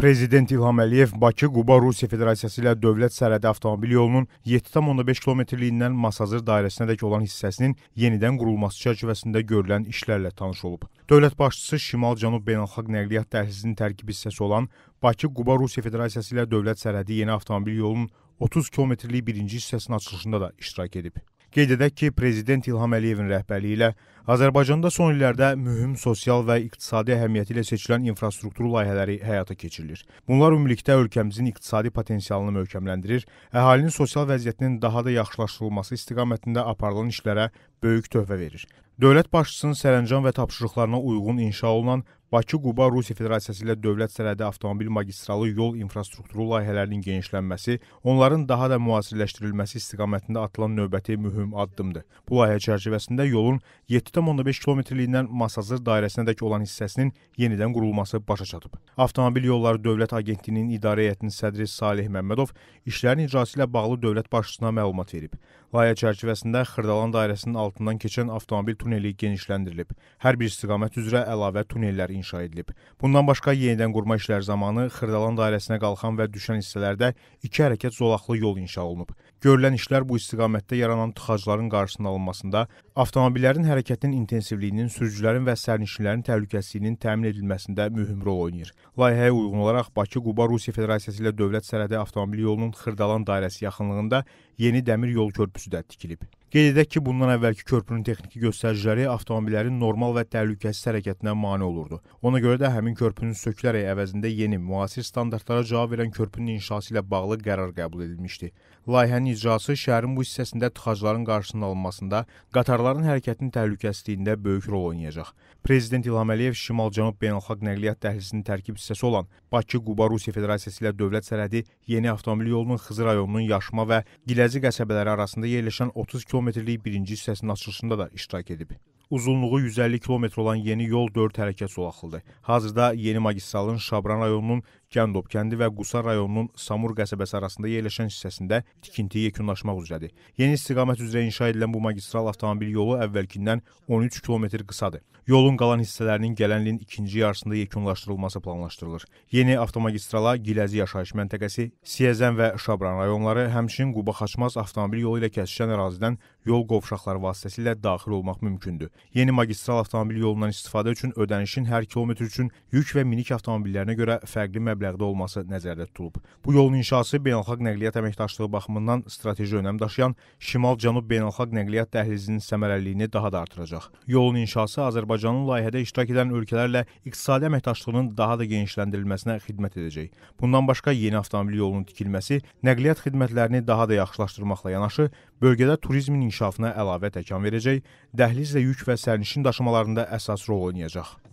Prezident İlham Əliyev Bakı-Quba Rusiya Federasiyası ilə dövlət sərhədi avtomobil yolunun 7,5 kilometrliyindən Masazır dairəsinədək olan hissəsinin yenidən qurulması çərçivəsində görülən işlərlə tanış olub. Dövlət başçısı Şimal-Cənub Beynəlxalq Nəqliyyat Dəhlizinin tərkib hissəsi olan Bakı-Quba Rusiya Federasiyası ilə dövlət sərhədi yeni avtomobil yolunun 30 kilometrlik birinci hissəsinin açılışında da iştirak edib. Qeyd edək ki, Prezident İlham Əliyevin rəhbərliyi ilə Azərbaycanda son illərdə mühüm sosial və iqtisadi əhəmiyyəti ilə seçilən infrastruktur layihələri həyata keçirilir. Bunlar ümumilikdə ölkəmizin iqtisadi potensialını möhkəmləndirir, əhalinin sosial vəziyyətinin daha da yaxşılaşdırılması istiqamətində aparılan işlərə böyük töhfə verir. Dövlət başçısının sərəncam və tapşırıqlarına uyğun inşa olunan Bakı-Quba Rusiya Federasiyası ilə dövlət sərhədi avtomobil magistralı yol infrastrukturu layihələrinin genişlənməsi, onların daha da müasirləşdirilməsi istiqamətində atılan növbəti mühüm addımdır. Bu layihə çərçivəsində yolun 7,5 kilometrliyindən Masazır dairəsinədək olan hissəsinin yenidən qurulması başa çatıb. Avtomobil Yolları Dövlət Agentliyinin idarə heyətinin sədri Salih Məmmədov işlərin icrası ilə bağlı dövlət başçısına məlumat verib. Layihə çərçivəsində Xırdalan dairəsinin altından keçən avtomobil tuneli genişləndirilib. Hər bir istiqamət üzrə əlavə tunellər inşa edilib. Bundan başqa yenidən qurma işləri zamanı Xırdalan dairəsinə qalxan və düşən hissələrdə iki hərəkət zolaqlı yol inşa olunub. Görülən işlər bu istiqamətdə yaranan tıxacların qarşısının alınmasında, avtomobillərin hərəkətinin intensivliyinin, sürücülərin və sərnişinlərin təhlükəsizliyinin təmin edilməsində mühüm rol oynayır. Layihəyə uyğun olaraq Bakı-Quba Rusiya Federasiyası ilə dövlət sərhədi avtomobil yolunun Xırdalan dairəsi yaxınlığında yeni dəmir yol körpüsü də tikilib. Qeyd edək ki, bundan əvvəlki körpünün texniki göstəriciləri avtomobillərin normal və təhlükəsiz hərəkətinə mane olurdu. Ona görə də həmin körpünün sökülərək əvəzində yeni, müasir standartlara cavab verən körpünün inşası ilə bağlı qərar qəbul edilmişdi. Layihənin icrası şəhərin bu hissəsində tıxacların qarşısının alınmasında, qatarların hərəkətinin təhlükəsizliyində böyük rol oynayacaq. Prezident İlham Əliyev Şimal-Cənub Beynəlxalq Nəqliyyat Dəhlizinin tərkib hissəsi olan Bakı-Quba Rusiya Federasiyası ilə dövlət sərhədi yeni avtomobil yolunun Xızı rayonunun Yaşma və Giləzi qəsəbələri arasında yerləşən 30 km kilometrlik birinci hissəsinin açılışında da iştirak edib. Uzunluğu 150 kilometr olan yeni yol 4 hərəkət zolaqlıdır. Hazırda yeni magistralın Şabran rayonunun Gəndob kəndi və Qusar rayonunun Samur qəsəbəsi arasında yerləşən hissəsində tikinti yekunlaşmaq üzrədir. Yeni istiqamət üzrə inşa edilən bu magistral avtomobil yolu əvvəlkindən 13 kilometr qısadır. Yolun qalan hissələrinin gələn ilin ikinci yarısında yekunlaşdırılması planlaşdırılır. Yeni avtomagistrala Giləzi yaşayış məntəqəsi, Siyəzən və Şabran rayonları, həmçinin Quba-Xaçmaz avtomobil yolu ilə kəsişən ərazidən yol qovşaqları vasitəsilə daxil olmaq mümkündür. Yeni magistral avtomobil yolundan istifadə üçün ödənişin hər kilometr üçün yük və minik avtomobillərinə görə fərqli məbləğ məbləğdə olması nəzərdə tutulub. Bu yolun inşası beynəlxalq nəqliyyat əməkdaşlığı baxımından strateji önəm daşıyan Şimal-Cənub beynəlxalq nəqliyyat dəhlizinin səmərəliliyini daha da artıracaq. Yolun inşası Azərbaycanın layihədə iştirak edən ölkələrlə iqtisadi əməkdaşlığının daha da genişləndirilməsinə xidmət edəcək. Bundan başqa yeni avtomobil yolunun tikilməsi nəqliyyat xidmətlərini daha da yaxşılaşdırmaqla yanaşı bölgədə turizmin inkişafına əlavə təkan verəcək, dəhlizlə yük və sərnişin daşımalarında əsas rol oynayacaq.